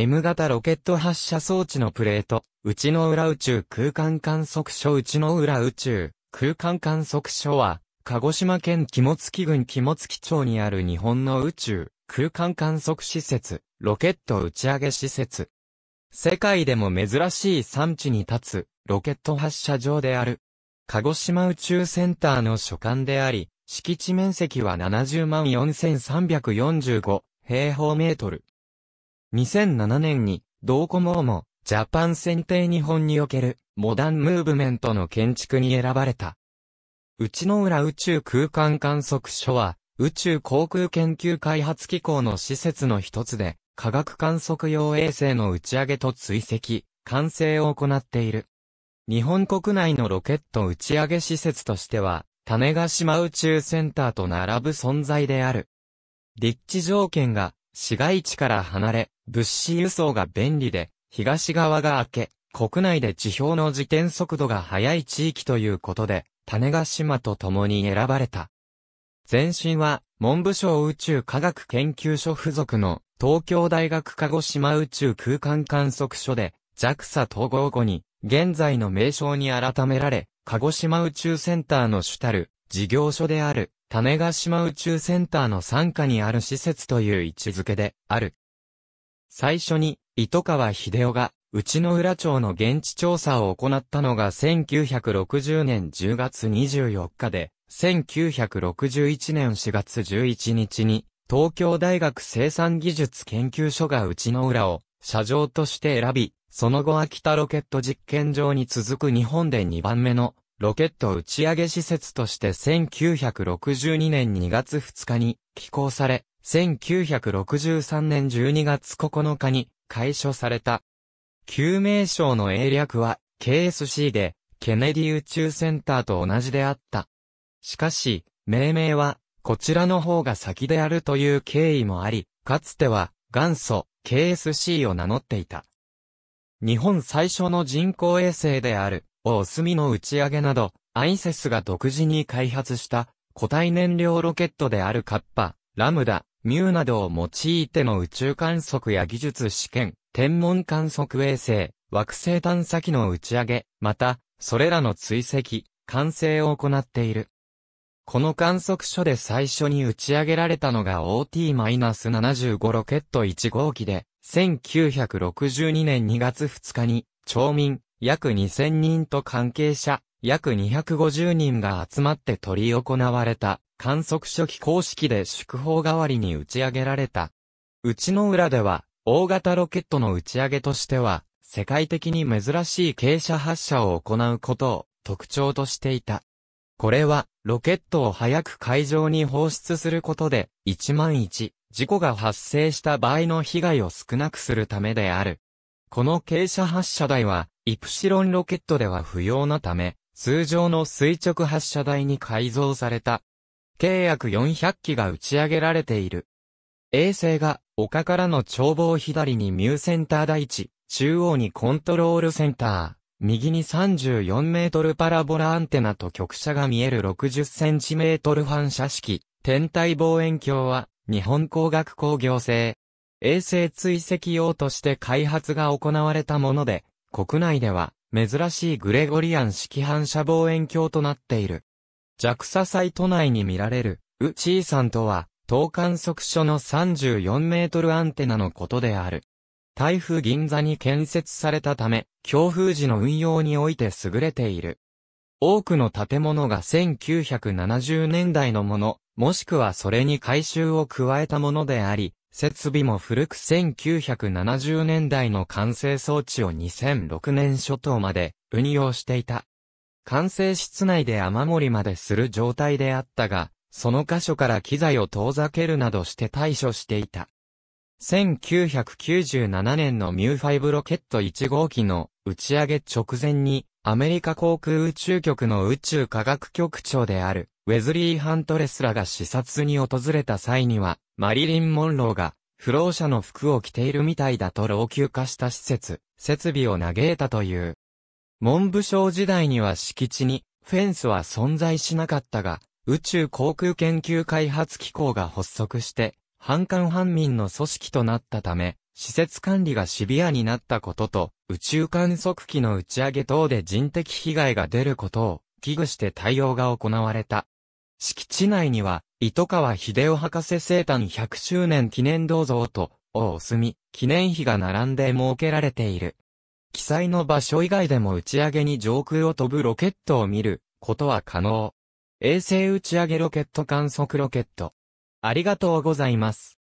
M 型ロケット発射装置のプレート、内の裏宇宙空間観測所内の裏宇宙空間観測所は、鹿児島県肝付郡肝付町にある日本の宇宙空間観測施設、ロケット打ち上げ施設。世界でも珍しい産地に立つロケット発射場である。鹿児島宇宙センターの所管であり、敷地面積は70万4345平方メートル。2007年に、ドーコモーも、ジャパン選定日本における、モダンムーブメントの建築に選ばれた。内野浦宇宙空間観測所は、宇宙航空研究開発機構の施設の一つで、科学観測用衛星の打ち上げと追跡、完成を行っている。日本国内のロケット打ち上げ施設としては、種ヶ島宇宙センターと並ぶ存在である。立地条件が市街地から離れ、物資輸送が便利で、東側が明け、国内で地表の自転速度が速い地域ということで、種ヶ島と共に選ばれた。前身は、文部省宇宙科学研究所附属の東京大学鹿児島宇宙空間観測所で、JAXA 統合後に、現在の名称に改められ、鹿児島宇宙センターの主たる事業所である、種ヶ島宇宙センターの傘下にある施設という位置づけである。最初に、糸川秀夫が、内の浦町の現地調査を行ったのが1960年10月24日で、1961年4月11日に、東京大学生産技術研究所が内の浦を、社長として選び、その後秋田ロケット実験場に続く日本で2番目のロケット打ち上げ施設として1962年2月2日に寄港され、1963年12月9日に開所された。旧名称の英略は KSC で、ケネディ宇宙センターと同じであった。しかし、命名は、こちらの方が先であるという経緯もあり、かつては、元祖、KSC を名乗っていた。日本最初の人工衛星である、お墨の打ち上げなど、アイセスが独自に開発した固体燃料ロケットであるカッパ、ラムダ、ミューなどを用いての宇宙観測や技術試験、天文観測衛星、惑星探査機の打ち上げ、また、それらの追跡、完成を行っている。この観測所で最初に打ち上げられたのが OT-75 ロケット1号機で、1962年2月2日に、町民、約2000人と関係者、約250人が集まって取り行われた、観測初期公式で祝砲代わりに打ち上げられた。内の裏では、大型ロケットの打ち上げとしては、世界的に珍しい傾斜発射を行うことを特徴としていた。これは、ロケットを早く海上に放出することで、1万1、事故が発生した場合の被害を少なくするためである。この傾斜発射台は、イプシロンロケットでは不要なため、通常の垂直発射台に改造された。計約400機が打ち上げられている。衛星が、丘からの眺望左にミューセンター台地、中央にコントロールセンター、右に34メートルパラボラアンテナと曲射が見える60センチメートル反射式、天体望遠鏡は、日本工学工業製、衛星追跡用として開発が行われたもので、国内では珍しいグレゴリアン式反射望遠鏡となっている。JAXA サイト内に見られる、ウチーさんとは、当観測所の34メートルアンテナのことである。台風銀座に建設されたため、強風時の運用において優れている。多くの建物が1970年代のもの、もしくはそれに改修を加えたものであり、設備も古く1970年代の完成装置を2006年初頭まで運用していた。完成室内で雨漏りまでする状態であったが、その箇所から機材を遠ざけるなどして対処していた。1997年のミュー5ロケット1号機の打ち上げ直前にアメリカ航空宇宙局の宇宙科学局長であるウェズリー・ハントレスらが視察に訪れた際には、マリリン・モンローが、不老者の服を着ているみたいだと老朽化した施設、設備を嘆いたという。文部省時代には敷地に、フェンスは存在しなかったが、宇宙航空研究開発機構が発足して、反官反民の組織となったため、施設管理がシビアになったことと、宇宙観測機の打ち上げ等で人的被害が出ることを危惧して対応が行われた。敷地内には、糸川秀夫博士生誕100周年記念銅像と、大隅、記念碑が並んで設けられている。記載の場所以外でも打ち上げに上空を飛ぶロケットを見ることは可能。衛星打ち上げロケット観測ロケット。ありがとうございます。